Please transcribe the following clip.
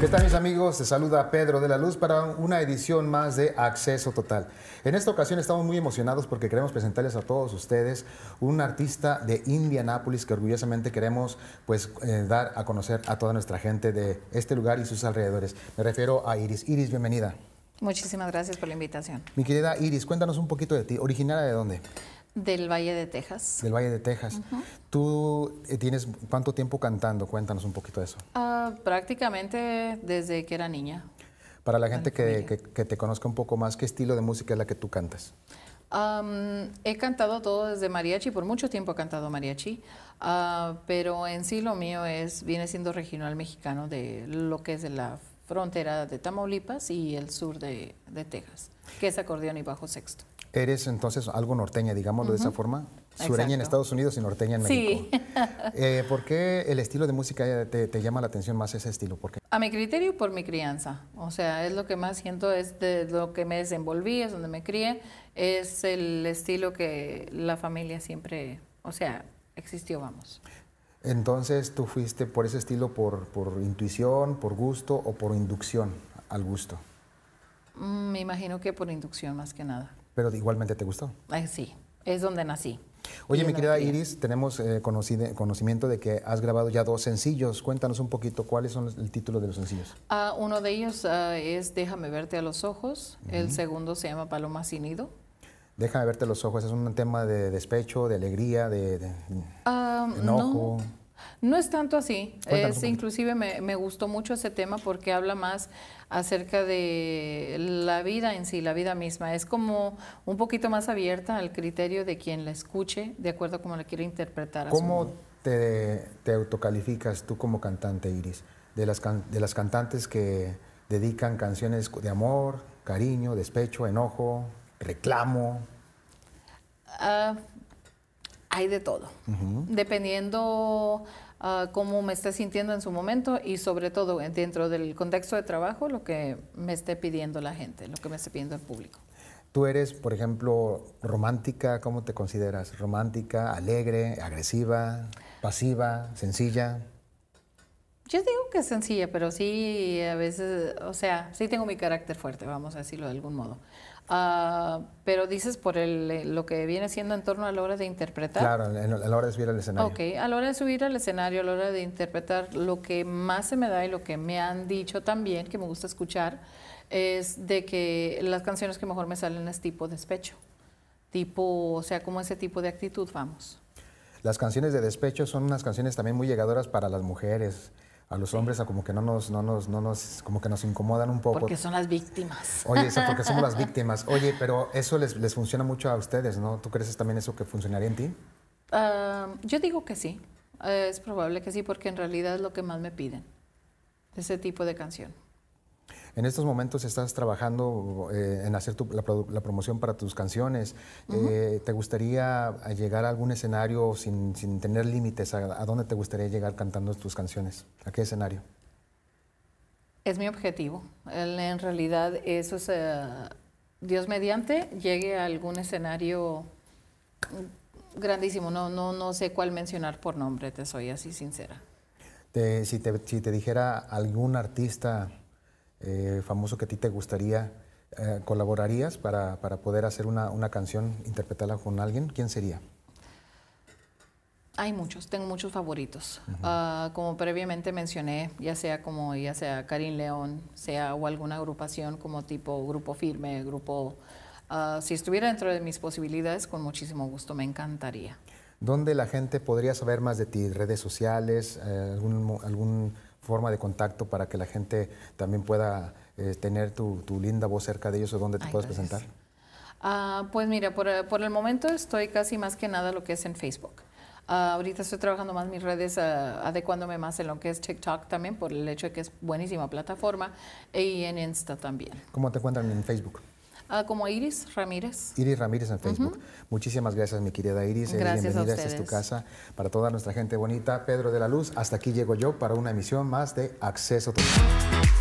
¿Qué tal mis amigos? Te saluda Pedro de la Luz para una edición más de Acceso Total. En esta ocasión estamos muy emocionados porque queremos presentarles a todos ustedes un artista de Indianápolis que orgullosamente queremos pues, eh, dar a conocer a toda nuestra gente de este lugar y sus alrededores. Me refiero a Iris. Iris, bienvenida. Muchísimas gracias por la invitación. Mi querida Iris, cuéntanos un poquito de ti. ¿Originaria de dónde? Del Valle de Texas. Del Valle de Texas. ¿Tú eh, tienes cuánto tiempo cantando? Cuéntanos un poquito de eso. Ah, prácticamente desde que era niña. Para la gente que, te conozca un poco más, ¿qué estilo de música es la que tú cantas? he cantado todo desde mariachi, por mucho tiempo he cantado mariachi, ah, pero en sí lo mío es viene siendo regional mexicano de lo que es de la frontera de Tamaulipas y el sur de Texas, que es acordeón y bajo sexto. Eres entonces algo norteña, digámoslo de esa forma, sureña en Estados Unidos y norteña en México. Eh, ¿Por qué el estilo de música te, llama la atención más ese estilo? A mi criterio, por mi crianza. O sea, es lo que más siento, es de lo que me desenvolví, es donde me crié. Es el estilo que la familia siempre, o sea, existió, vamos. Entonces, ¿tú fuiste por ese estilo por, por intuición, por gusto o por inducción al gusto? Mm, me imagino que por inducción más que nada. Pero igualmente te gustó. sí, es donde nací. Oye, mi querida Iris, tenemos eh, conocimiento de que has grabado ya dos sencillos. Cuéntanos un poquito cuáles son el título de los sencillos. Ah, uno de ellos ah, es Déjame verte a los ojos. El segundo se llama Paloma sin nido. Déjame verte a los ojos. Es un tema de despecho, de alegría, de, ah, enojo. No. No es tanto así, inclusive me, gustó mucho ese tema porque habla más acerca de la vida en sí, la vida misma. Es como un poquito más abierta al criterio de quien la escuche, de acuerdo a cómo la quiere interpretar. ¿Cómo te, te, autocalificas tú como cantante, Iris? De las, de las cantantes que dedican canciones de amor, cariño, despecho, enojo, reclamo. Ah, hay de todo, dependiendo ah, cómo me esté sintiendo en su momento y sobre todo dentro del contexto de trabajo, lo que me esté pidiendo la gente, lo que me esté pidiendo el público. Tú eres, por ejemplo, romántica, ¿cómo te consideras? ¿Romántica, alegre, agresiva, pasiva, sencilla? Yo digo que es sencilla, pero sí a veces, o sea, sí tengo mi carácter fuerte, vamos a decirlo de algún modo. Ah, pero dices por el, eh, lo que viene siendo en torno a la hora de interpretar. Claro, a la hora de subir al escenario. Ok, a la hora de subir al escenario, a la hora de interpretar, lo que más se me da y lo que me han dicho también, que me gusta escuchar, es de que las canciones que mejor me salen es tipo despecho, tipo, o sea, como ese tipo de actitud, vamos. Las canciones de despecho son unas canciones también muy llegadoras para las mujeres a los hombres a como que no nos, no nos, como que nos incomodan un poco. Porque son las víctimas. Oye, porque somos las víctimas. Oye, pero eso les, funciona mucho a ustedes, ¿no? ¿Tú crees también eso que funcionaría en ti? yo digo que sí. es probable que sí, porque en realidad es lo que más me piden, ese tipo de canción. En estos momentos estás trabajando eh, en hacer la, promoción para tus canciones. Eh, ¿Te gustaría llegar a algún escenario sin, tener límites? ¿A, dónde te gustaría llegar cantando tus canciones? ¿A qué escenario? Es mi objetivo. En realidad eso es, eh, Dios mediante, llegue a algún escenario grandísimo. No, no, no sé cuál mencionar por nombre, te soy así sincera. si te dijera algún artista eh, famoso que a ti te gustaría, eh, colaborarías para, poder hacer una, canción, interpretarla con alguien? ¿Quién sería? Hay muchos, tengo muchos favoritos. Ah, como previamente mencioné, ya sea como ya sea Karim León, sea o alguna agrupación como tipo Grupo Firme, Grupo... Ah, si estuviera dentro de mis posibilidades, con muchísimo gusto, me encantaría. ¿Dónde la gente podría saber más de ti? ¿Redes sociales? Eh, ¿Algún forma de contacto para que la gente también pueda eh, tener tu, linda voz cerca de ellos o donde te puedas presentar? Ah, pues mira, por, el momento estoy casi más que nada lo que es en Facebook. Ah, ahorita estoy trabajando más mis redes, ah, adecuándome más en lo que es TikTok también, por el hecho de que es buenísima plataforma, e, y en Insta también. ¿Cómo te encuentran en Facebook? Ah, como Iris Ramírez. Iris Ramírez en Facebook. Muchísimas gracias, mi querida Iris. Gracias Bienvenida, a esta es tu casa. Para toda nuestra gente bonita, Pedro de la Luz, hasta aquí llego yo para una emisión más de Acceso Total.